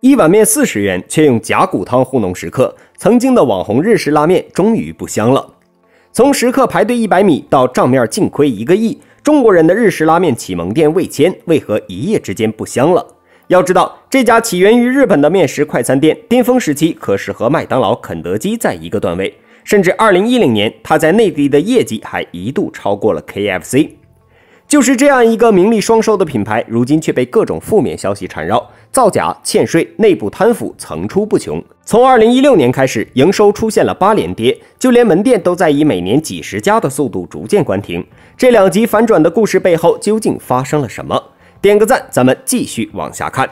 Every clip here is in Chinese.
一碗面四十元，却用甲骨汤糊弄食客。曾经的网红日式拉面终于不香了。从食客排队一百米到账面净亏一个亿，中国人的日式拉面启蒙店味千为何一夜之间不香了？要知道，这家起源于日本的面食快餐店，巅峰时期可是和麦当劳、肯德基在一个段位，甚至二零一零年，它在内地的业绩还一度超过了 KFC。就是这样一个名利双收的品牌，如今却被各种负面消息缠绕。造假、欠税、内部贪腐层出不穷。从二零一六年开始，营收出现了八连跌，就连门店都在以每年几十家的速度逐渐关停。这两极反转的故事背后究竟发生了什么？点个赞，咱们继续往下看。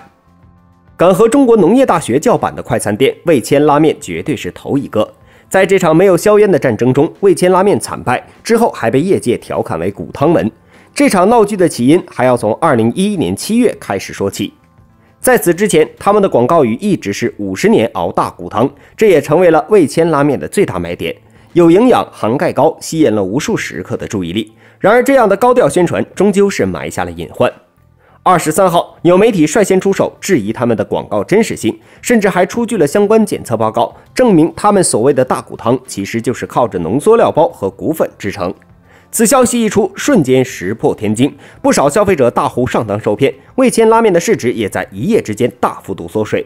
敢和中国农业大学叫板的快餐店味千拉面绝对是头一个。在这场没有硝烟的战争中，味千拉面惨败之后，还被业界调侃为“骨汤门”。这场闹剧的起因还要从二零一一年七月开始说起。在此之前，他们的广告语一直是“五十年熬大骨汤”，这也成为了味千拉面的最大卖点，有营养、含钙高，吸引了无数食客的注意力。然而，这样的高调宣传终究是埋下了隐患。二十三号，有媒体率先出手质疑他们的广告真实性，甚至还出具了相关检测报告，证明他们所谓的大骨汤其实就是靠着浓缩料包和骨粉制成。此消息一出，瞬间石破天惊，不少消费者大呼上当受骗。味千拉面的市值也在一夜之间大幅度缩水。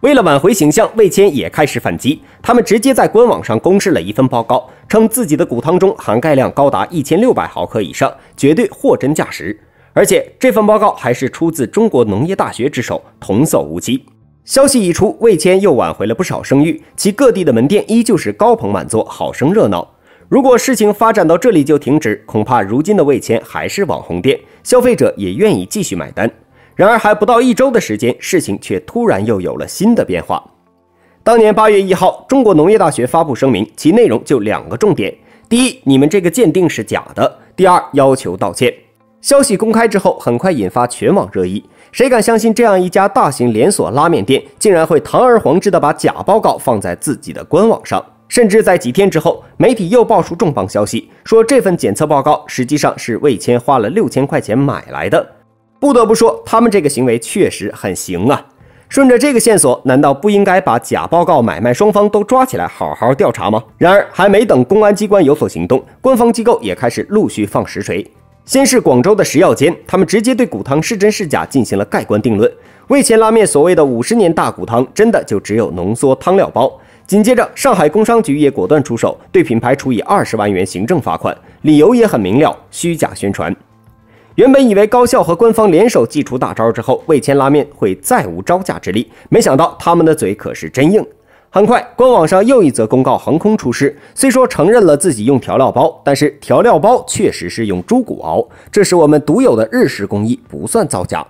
为了挽回形象，味千也开始反击，他们直接在官网上公示了一份报告，称自己的骨汤中含钙量高达一千六百毫克以上，绝对货真价实。而且这份报告还是出自中国农业大学之手，童叟无欺。消息一出，味千又挽回了不少声誉，其各地的门店依旧是高朋满座，好生热闹。如果事情发展到这里就停止，恐怕如今的味千还是网红店，消费者也愿意继续买单。然而，还不到一周的时间，事情却突然又有了新的变化。当年八月一号，中国农业大学发布声明，其内容就两个重点：第一，你们这个鉴定是假的；第二，要求道歉。消息公开之后，很快引发全网热议。谁敢相信这样一家大型连锁拉面店，竟然会堂而皇之的把假报告放在自己的官网上？甚至在几天之后，媒体又爆出重磅消息，说这份检测报告实际上是魏谦花了六千块钱买来的。不得不说，他们这个行为确实很行啊！顺着这个线索，难道不应该把假报告买卖双方都抓起来，好好调查吗？然而，还没等公安机关有所行动，官方机构也开始陆续放实锤。先是广州的食药监，他们直接对骨汤是真是假进行了盖棺定论：魏谦拉面所谓的五十年大骨汤，真的就只有浓缩汤料包。紧接着，上海工商局也果断出手，对品牌处以二十万元行政罚款，理由也很明了：虚假宣传。原本以为高校和官方联手祭出大招之后，味千拉面会再无招架之力，没想到他们的嘴可是真硬。很快，官网上又一则公告横空出世，虽说承认了自己用调料包，但是调料包确实是用猪骨熬，这是我们独有的日式工艺，不算造假。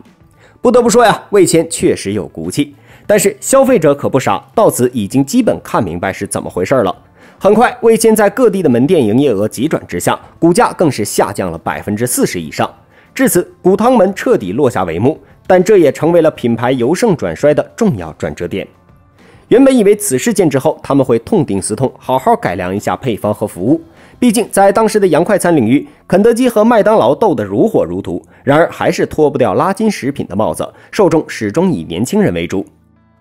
不得不说呀，味千确实有骨气。但是消费者可不傻，到此已经基本看明白是怎么回事了。很快，魏千在各地的门店营业额急转直下，股价更是下降了百分之四十以上。至此，古汤门彻底落下帷幕，但这也成为了品牌由盛转衰的重要转折点。原本以为此事件之后他们会痛定思痛，好好改良一下配方和服务，毕竟在当时的洋快餐领域，肯德基和麦当劳斗得如火如荼，然而还是脱不掉垃圾食品的帽子，受众始终以年轻人为主。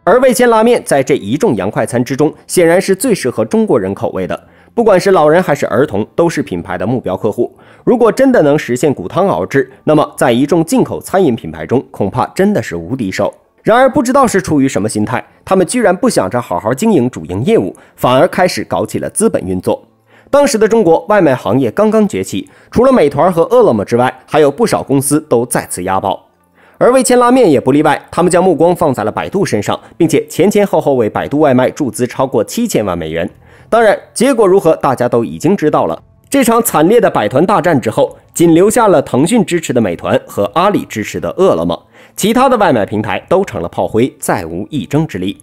而味千拉面在这一众洋快餐之中，显然是最适合中国人口味的。不管是老人还是儿童，都是品牌的目标客户。如果真的能实现骨汤熬制，那么在一众进口餐饮品牌中，恐怕真的是无敌手。然而，不知道是出于什么心态，他们居然不想着好好经营主营业务，反而开始搞起了资本运作。当时的中国外卖行业刚刚崛起，除了美团和饿了么之外，还有不少公司都再次压宝。而味千拉面也不例外，他们将目光放在了百度身上，并且前前后后为百度外卖注资超过七千万美元。当然，结果如何，大家都已经知道了。这场惨烈的百团大战之后，仅留下了腾讯支持的美团和阿里支持的饿了么，其他的外卖平台都成了炮灰，再无一争之力。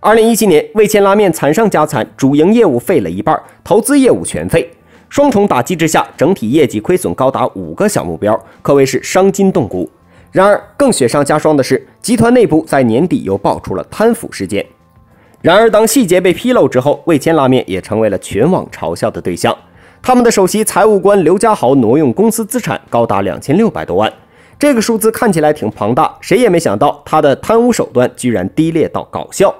二零一七年，味千拉面惨上加惨，主营业务废了一半，投资业务全废，双重打击之下，整体业绩亏损高达五个小目标，可谓是伤筋动骨。然而，更雪上加霜的是，集团内部在年底又爆出了贪腐事件。然而，当细节被披露之后，味千拉面也成为了全网嘲笑的对象。他们的首席财务官刘家豪挪用公司资产高达两千六百多万，这个数字看起来挺庞大，谁也没想到他的贪污手段居然低劣到搞笑。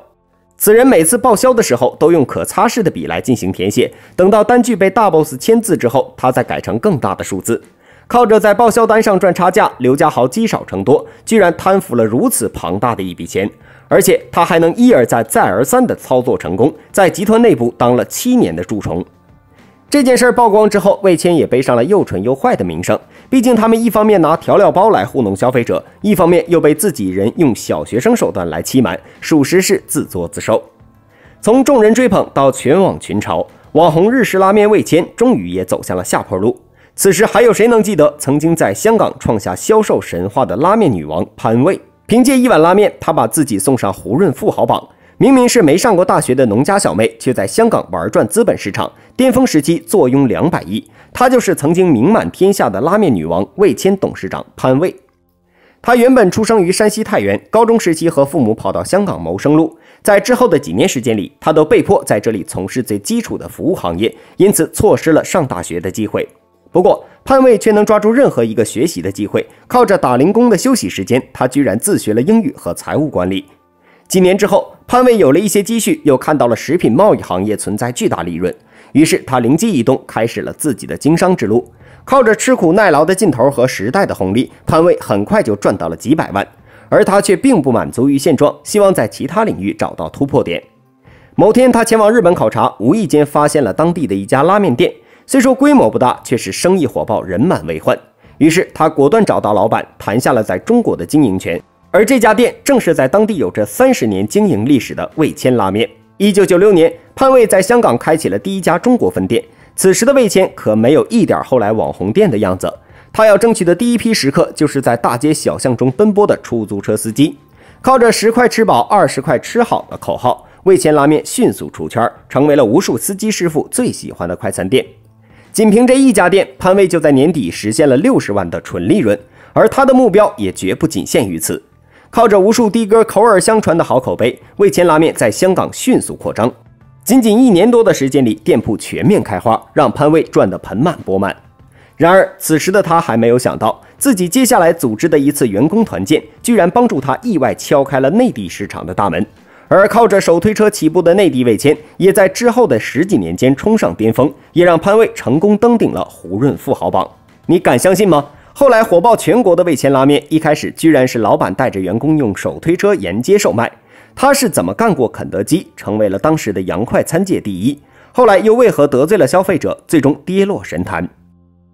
此人每次报销的时候都用可擦拭的笔来进行填写，等到单据被大 boss 签字之后，他再改成更大的数字。靠着在报销单上赚差价，刘家豪积少成多，居然贪腐了如此庞大的一笔钱，而且他还能一而再、再而三的操作成功，在集团内部当了七年的蛀虫。这件事曝光之后，魏谦也背上了又蠢又坏的名声。毕竟他们一方面拿调料包来糊弄消费者，一方面又被自己人用小学生手段来欺瞒，属实是自作自受。从众人追捧到全网群嘲，网红日式拉面魏谦终于也走向了下坡路。此时还有谁能记得曾经在香港创下销售神话的拉面女王潘蔚？凭借一碗拉面，她把自己送上胡润富豪榜。明明是没上过大学的农家小妹，却在香港玩转资本市场，巅峰时期坐拥两百亿。她就是曾经名满天下的拉面女王魏千董事长潘蔚。她原本出生于山西太原，高中时期和父母跑到香港谋生路，在之后的几年时间里，她都被迫在这里从事最基础的服务行业，因此错失了上大学的机会。不过，潘伟却能抓住任何一个学习的机会。靠着打零工的休息时间，他居然自学了英语和财务管理。几年之后，潘伟有了一些积蓄，又看到了食品贸易行业存在巨大利润，于是他灵机一动，开始了自己的经商之路。靠着吃苦耐劳的劲头和时代的红利，潘伟很快就赚到了几百万。而他却并不满足于现状，希望在其他领域找到突破点。某天，他前往日本考察，无意间发现了当地的一家拉面店。虽说规模不大，却是生意火爆，人满为患。于是他果断找到老板，谈下了在中国的经营权。而这家店正是在当地有着三十年经营历史的味千拉面。一九九六年，潘卫在香港开启了第一家中国分店。此时的味千可没有一点后来网红店的样子。他要争取的第一批食客，就是在大街小巷中奔波的出租车司机。靠着十块吃饱，二十块吃好的口号，味千拉面迅速出圈，成为了无数司机师傅最喜欢的快餐店。仅凭这一家店，潘威就在年底实现了六十万的纯利润，而他的目标也绝不仅限于此。靠着无数的哥口耳相传的好口碑，味千拉面在香港迅速扩张。仅仅一年多的时间里，店铺全面开花，让潘威赚得盆满钵满。然而，此时的他还没有想到，自己接下来组织的一次员工团建，居然帮助他意外敲开了内地市场的大门。而靠着手推车起步的内地味千，也在之后的十几年间冲上巅峰，也让潘伟成功登顶了胡润富豪榜。你敢相信吗？后来火爆全国的味千拉面，一开始居然是老板带着员工用手推车沿街售卖。他是怎么干过肯德基，成为了当时的洋快餐界第一？后来又为何得罪了消费者，最终跌落神坛？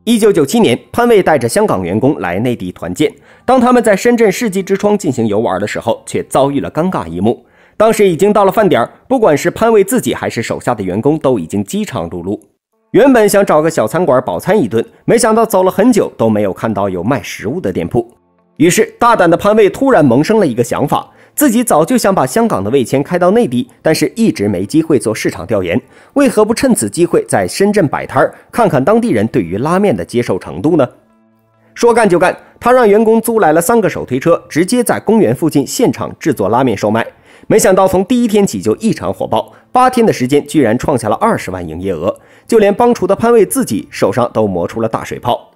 一九九七年，潘伟带着香港员工来内地团建，当他们在深圳世纪之窗进行游玩的时候，却遭遇了尴尬一幕。当时已经到了饭点儿，不管是潘卫自己还是手下的员工都已经饥肠辘辘。原本想找个小餐馆饱餐一顿，没想到走了很久都没有看到有卖食物的店铺。于是大胆的潘卫突然萌生了一个想法：自己早就想把香港的味千开到内地，但是一直没机会做市场调研。为何不趁此机会在深圳摆摊儿，看看当地人对于拉面的接受程度呢？说干就干，他让员工租来了三个手推车，直接在公园附近现场制作拉面售卖。没想到从第一天起就异常火爆，八天的时间居然创下了二十万营业额，就连帮厨的潘卫自己手上都磨出了大水泡。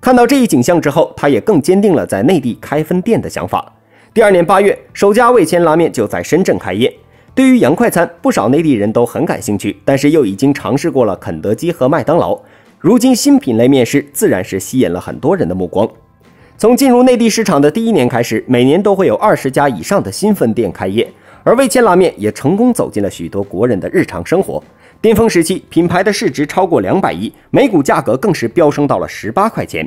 看到这一景象之后，他也更坚定了在内地开分店的想法。第二年八月，首家味千拉面就在深圳开业。对于洋快餐，不少内地人都很感兴趣，但是又已经尝试过了肯德基和麦当劳。如今新品类面食自然是吸引了很多人的目光。从进入内地市场的第一年开始，每年都会有二十家以上的新分店开业。而味千拉面也成功走进了许多国人的日常生活。巅峰时期，品牌的市值超过两百亿，每股价格更是飙升到了十八块钱。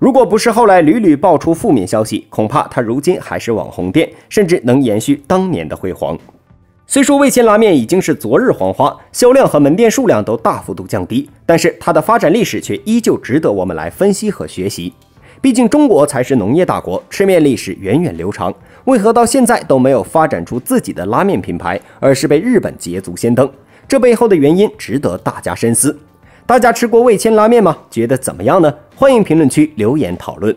如果不是后来屡屡爆出负面消息，恐怕它如今还是网红店，甚至能延续当年的辉煌。虽说味千拉面已经是昨日黄花，销量和门店数量都大幅度降低，但是它的发展历史却依旧值得我们来分析和学习。毕竟中国才是农业大国，吃面历史源远流长，为何到现在都没有发展出自己的拉面品牌，而是被日本捷足先登？这背后的原因值得大家深思。大家吃过味千拉面吗？觉得怎么样呢？欢迎评论区留言讨论。